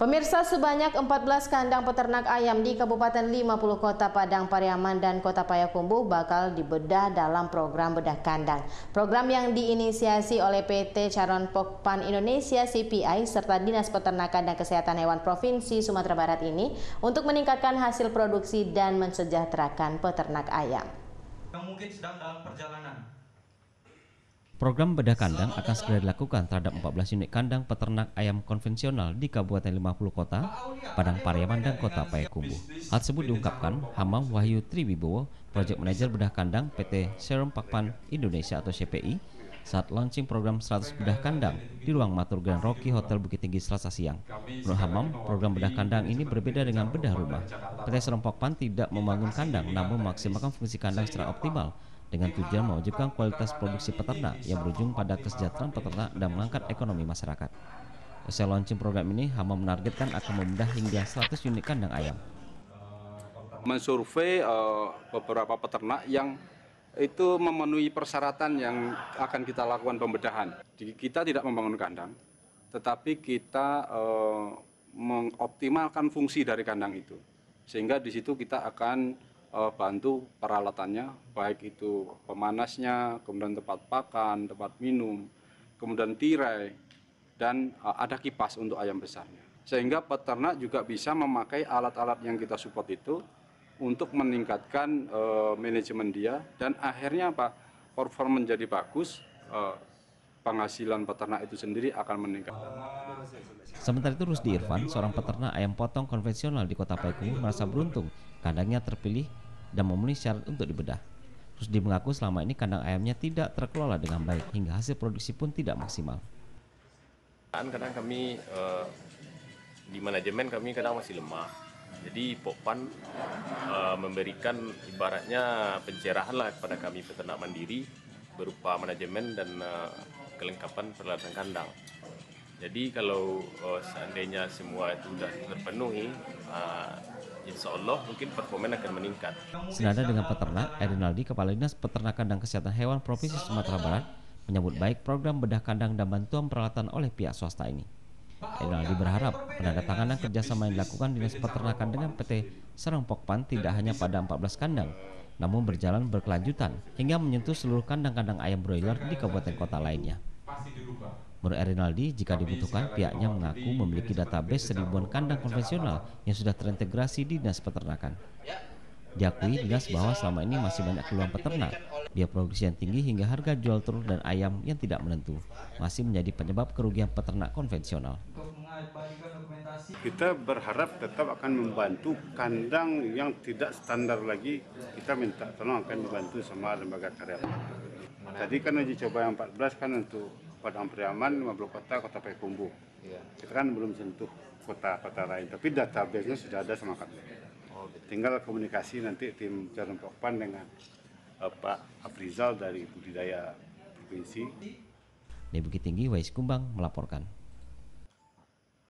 Pemirsa sebanyak 14 kandang peternak ayam di Kabupaten 50 Kota Padang Pariaman dan Kota Payakumbuh bakal dibedah dalam program bedah kandang. Program yang diinisiasi oleh PT Caron Pokpan Indonesia CPI serta Dinas Peternakan dan Kesehatan Hewan Provinsi Sumatera Barat ini untuk meningkatkan hasil produksi dan mensejahterakan peternak ayam. Yang mungkin sedang dalam perjalanan Program bedah kandang akan segera dilakukan terhadap 14 unit kandang peternak ayam konvensional di Kabupaten 50 Kota, Padang Pariaman dan Kota Payakumbuh. Hal tersebut diungkapkan Hamam Wahyu Triwibowo, Project Manager Bedah Kandang PT Serum Pakpan Indonesia atau CPI, saat launching program 100 bedah kandang di ruang matur Grand Rocky Hotel Bukit Tinggi Selasa siang. Menurut Hamam, program bedah kandang ini berbeda dengan bedah rumah. PT Serum Pakpan tidak membangun kandang, namun memaksimalkan fungsi kandang secara optimal dengan tujuan mewujudkan kualitas produksi peternak yang berujung pada kesejahteraan peternak dan mengangkat ekonomi masyarakat. Usai launching program ini, Hama menargetkan akan membedah hingga 100 unit kandang ayam. Mensurvei uh, beberapa peternak yang itu memenuhi persyaratan yang akan kita lakukan pembedahan. Kita tidak membangun kandang, tetapi kita uh, mengoptimalkan fungsi dari kandang itu. Sehingga di situ kita akan uh, bantu peralatannya, baik itu pemanasnya, kemudian tempat pakan, tempat minum, kemudian tirai, dan uh, ada kipas untuk ayam besarnya. Sehingga peternak juga bisa memakai alat-alat yang kita support itu untuk meningkatkan uh, manajemen dia dan akhirnya apa? Performa menjadi bagus, uh, penghasilan peternak itu sendiri akan meningkat. Sementara itu Rusdi Irfan, seorang peternak ayam potong konvensional di kota Payakumbuh merasa beruntung kandangnya terpilih dan memenuhi syarat untuk dibedah. Rusdi mengaku selama ini kandang ayamnya tidak terkelola dengan baik hingga hasil produksi pun tidak maksimal. Kan kadang kami eh, di manajemen kami kadang masih lemah. Jadi Popan eh, memberikan ibaratnya pencerahan lah kepada kami peternak mandiri berupa manajemen dan eh, kelengkapan peralatan kandang. Jadi kalau uh, seandainya semua itu sudah terpenuhi, uh, insya Allah mungkin performa akan meningkat. Senada dengan peternak, Erinaldi, Kepala Dinas Peternakan dan Kesehatan Hewan Provinsi Sumatera Barat, menyambut baik program bedah kandang dan bantuan peralatan oleh pihak swasta ini. Erinaldi berharap penandatanganan kerjasama yang dilakukan Dinas Peternakan dengan PT Serang Pokpan tidak hanya pada 14 kandang, namun berjalan berkelanjutan hingga menyentuh seluruh kandang-kandang ayam broiler di kabupaten kota lainnya. Menurut Erinaldi, jika dibutuhkan, pihaknya mengaku memiliki database seribuan kandang konvensional yang sudah terintegrasi di dinas peternakan. Ya. Diakui dinas bahwa selama ini masih banyak keluhan peternak, biaya produksi yang tinggi hingga harga jual telur dan ayam yang tidak menentu, masih menjadi penyebab kerugian peternak konvensional. Kita berharap tetap akan membantu kandang yang tidak standar lagi. Kita minta tolong akan membantu sama lembaga karya. Tadi kan uji coba yang 14 kan untuk Padang Priaman, lima puluh kota, kota Payakumbuh. Yeah. Kita kan belum sentuh kota-kota lain, tapi database-nya sudah ada sama kami. Oh, gitu. Tinggal komunikasi nanti tim Jarum Pokpan dengan uh, Pak Afrizal dari Budidaya Provinsi. Di Bukit Tinggi, Wais Kumbang melaporkan.